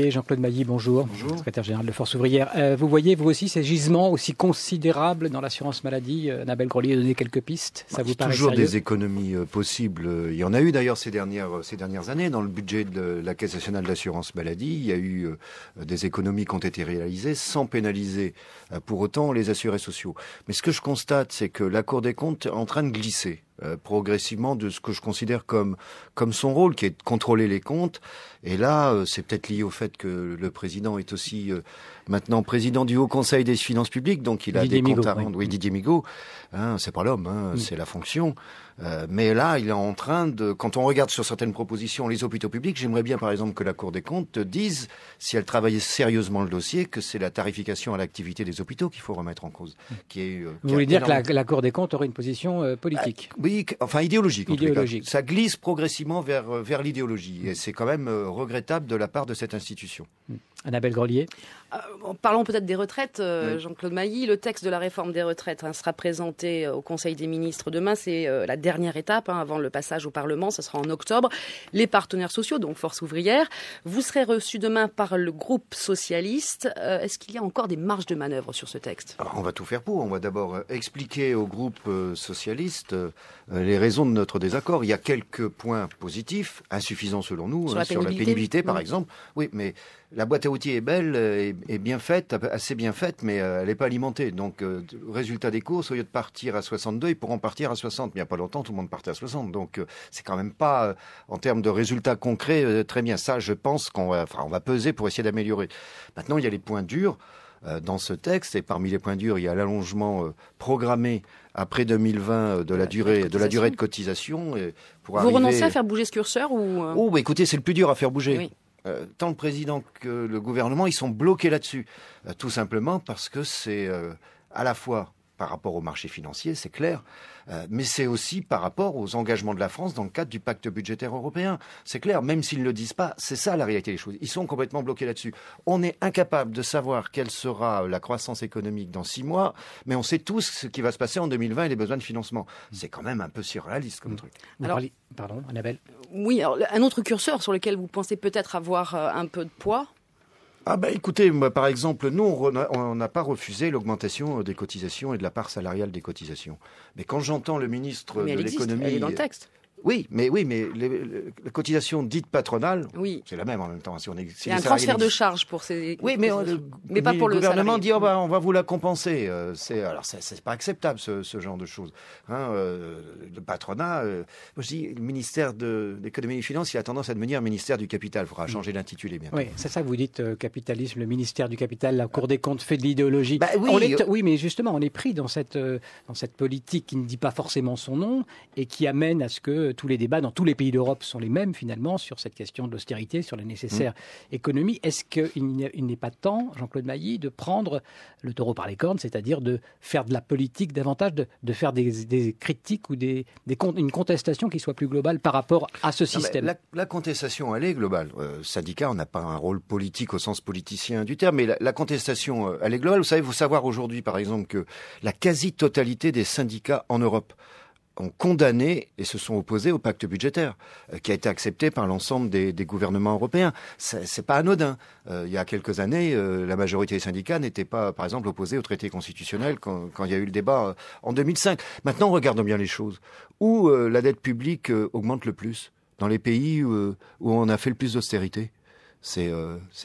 Jean-Claude Mailly, bonjour. Secrétaire général de Force ouvrière. Euh, vous voyez, vous aussi, ces gisements aussi considérables dans l'assurance maladie. Euh, Nabel Grolier a donné quelques pistes. Ça bah, vous paraît toujours des économies euh, possibles. Il y en a eu d'ailleurs ces dernières, années. Dans le budget de la Caisse nationale d'assurance maladie, il y a eu des économies qui ont été réalisées sans pénaliser pour autant les assurés sociaux. Mais ce que je constate, c'est que la Cour des comptes est en train de glisser euh, progressivement de ce que je considère comme comme son rôle, qui est de contrôler les comptes. Et là, euh, c'est peut-être lié au fait que le président est aussi euh, maintenant président du Haut Conseil des finances publiques, donc il a des comptes à rendre. Oui, Didier Migaud, hein, c'est pas l'homme, hein, c'est la fonction. mais là, il est en train de. Quand on regarde sur certaines propositions les hôpitaux publics, j'aimerais bien, par exemple, que la Cour des comptes dise, si elle travaillait sérieusement le dossier, que c'est la tarification à l'activité des hôpitaux qu'il faut remettre en cause. Mmh. Qui Vous voulez dire que la, Cour des comptes aurait une position politique ah, enfin idéologique. En Ça glisse progressivement vers, euh, vers l'idéologie. Et c'est quand même euh, regrettable de la part de cette institution. Annabelle Grelier euh, Parlons peut-être des retraites. Euh, Jean-Claude Mailly, le texte de la réforme des retraites hein, sera présenté euh, au Conseil des ministres demain. C'est la dernière étape hein, avant le passage au Parlement. Ce sera en octobre. Les partenaires sociaux, donc Force ouvrière, vous serez reçus demain par le groupe socialiste. Est-ce qu'il y a encore des marges de manœuvre sur ce texte ah, On va tout faire pour. On va d'abord expliquer au groupe socialiste les raisons de notre désaccord. Il y a quelques points positifs, insuffisants selon nous, sur, hein, la, pénibilité. par exemple. Oui, mais la boîte à outils est belle et est, bien faite, assez bien faite, mais euh, elle n'est pas alimentée. Donc, euh, résultat des courses, au lieu de partir à 62, ils pourront partir à 60. Mais il n'y a pas longtemps, tout le monde partait à 60. Donc, euh, c'est quand même pas, en termes de résultats concrets, très bien. Ça, je pense qu'on va, on va peser pour essayer d'améliorer. Maintenant, il y a les points durs dans ce texte. Et parmi les points durs, il y a l'allongement programmé après 2020 de la, bah, durée, de, la durée de cotisation. Et pour Vous renoncez à faire bouger ce curseur ou Oh, bah écoutez, c'est le plus dur à faire bouger. Euh, tant le président que le gouvernement, ils sont bloqués là-dessus. Euh, tout simplement parce que c'est euh, à la fois par rapport au marché financier, c'est clair, euh, mais c'est aussi par rapport aux engagements de la France dans le cadre du pacte budgétaire européen. C'est clair, même s'ils ne le disent pas, c'est ça la réalité des choses. Ils sont complètement bloqués là-dessus. On est incapable de savoir quelle sera euh, la croissance économique dans six mois, mais on sait tous ce qui va se passer en 2020 et les besoins de financement. C'est quand même un peu surréaliste comme mm. truc. Alors, pardon, Annabelle. Oui, un autre curseur sur lequel vous pensez peut-être avoir euh, un peu de poids, ah ben écoutez, par exemple, nous, on n'a pas refusé l'augmentation euh, des cotisations et de la part salariale des cotisations. Mais quand j'entends le ministre de l'économie... Elle dans le texte. Oui, mais oui, mais les, la cotisation dite patronale, c'est la même en même temps. Il y a un transfert de charge pour ces. Oui, mais, pas pour le. Le gouvernement dit oh, bah, on va vous la compenser. Euh, c'est alors c'est pas acceptable ce, genre de choses. le hein, euh, patronat, euh. moi le ministère de l'économie et des finances, il a tendance à devenir ministère du capital. Il faudra mm. changer l'intitulé bien. Oui, c'est ça que vous dites capitalisme, le ministère du capital, la Cour des comptes fait de l'idéologie. Bah oui, oui, mais justement on est pris dans cette dans cette politique qui ne dit pas forcément son nom et qui amène à ce que tous les débats dans tous les pays d'Europe sont les mêmes finalement sur cette question de l'austérité, sur les nécessaires mmh. économies. Est-ce qu'il n'est pas temps, Jean-Claude Mailly, de prendre le taureau par les cornes, c'est-à-dire de faire de la politique davantage, de, faire des, critiques ou une contestation qui soit plus globale par rapport à ce système la, contestation, elle est globale. Euh, syndicat, on n'a pas un rôle politique au sens politicien du terme, mais la, la contestation, euh, elle est globale. Vous savez, vous savoir aujourd'hui, par exemple, que la quasi-totalité des syndicats en Europe ont condamné et se sont opposés au pacte budgétaire euh, qui a été accepté par l'ensemble des, des, gouvernements européens. C'est pas anodin. Euh, il y a quelques années, euh, la majorité des syndicats n'était pas, par exemple, opposée au traité constitutionnel quand, quand il y a eu le débat en 2005. Maintenant, regardons bien les choses. Où la dette publique augmente le plus Dans les pays où, on a fait le plus d'austérité c'est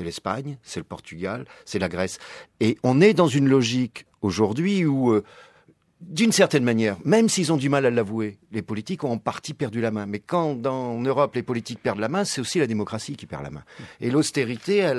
l'Espagne, c'est le Portugal, c'est la Grèce. Et on est dans une logique aujourd'hui où d'une certaine manière, même s'ils ont du mal à l'avouer, les politiques ont en partie perdu la main. Mais quand dans, en Europe les politiques perdent la main, c'est aussi la démocratie qui perd la main. Et l'austérité,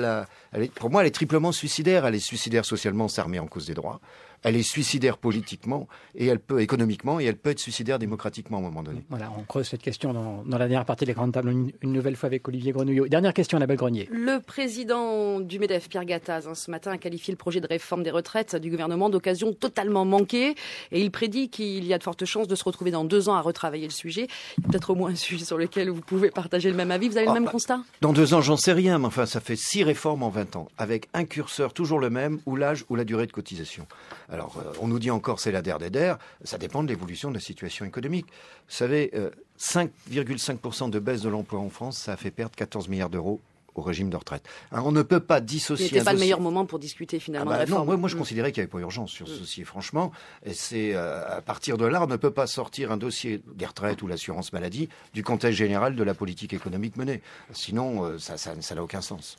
pour moi, elle est triplement suicidaire. Elle est suicidaire socialement, ça en cause des droits elle est suicidaire politiquement et elle peut économiquement et elle peut être suicidaire démocratiquement à un moment donné. Voilà, on creuse cette question dans, la dernière partie des grandes tables une, nouvelle fois avec Olivier Grenouillot. Dernière question, la à Belle Grenier. Le président du MEDEF, Pierre Gattaz, hein, ce matin a qualifié le projet de réforme des retraites du gouvernement d'occasion totalement manquée et il prédit qu'il y a de fortes chances de se retrouver dans deux ans à retravailler le sujet. Peut-être au moins un sujet sur lequel vous pouvez partager le même avis. Vous avez le ah, même bah, constat Dans deux ans, j'en sais rien, mais enfin, ça fait six réformes en 20 ans avec un curseur toujours le même ou l'âge ou la durée de cotisation. Alors, euh, on nous dit encore c'est la der des der. Ça dépend de l'évolution de la situation économique. Vous savez, 5,5% euh, de baisse de l'emploi en France, ça a fait perdre 14 milliards d'euros au régime de retraite. on ne peut pas dissocier. n'était pas le meilleur moment pour discuter finalement. Ah bah la non, moi, je mm. considérais qu'il n'y avait pas d'urgence sur ce mm. dossier, franchement. Et c'est euh, à partir de là, on ne peut pas sortir un dossier des retraites ou l'assurance maladie du contexte général de la politique économique menée. Sinon, ça n'a aucun sens.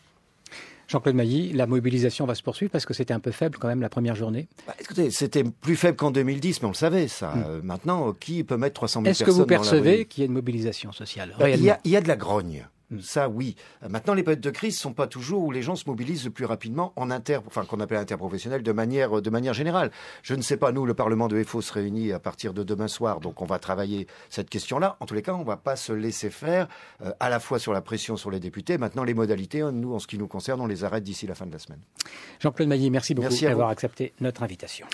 Jean-Claude Mailly, la mobilisation va se poursuivre parce que c'était un peu faible quand même la première journée. Bah, écoutez, c'était plus faible qu'en 2010, mais on le savait ça. Hmm. Euh, maintenant, qui peut mettre 300 000 personnes Est-ce que vous percevez qu'il y a une mobilisation sociale bah, Il y, a de la grogne. Ça, oui. Maintenant, les périodes de crise ne sont pas toujours où les gens se mobilisent le plus rapidement en inter, enfin, qu'on appelle interprofessionnel de manière, de manière générale. Je ne sais pas, nous, le Parlement de FO se réunit à partir de demain soir, donc on va travailler cette question-là. En tous les cas, on ne va pas se laisser faire, euh, à la fois sur la pression sur les députés. Maintenant, les modalités, hein, nous, en ce qui nous concerne, on les arrête d'ici la fin de la semaine. Jean-Claude Maillet, merci beaucoup d'avoir accepté notre invitation.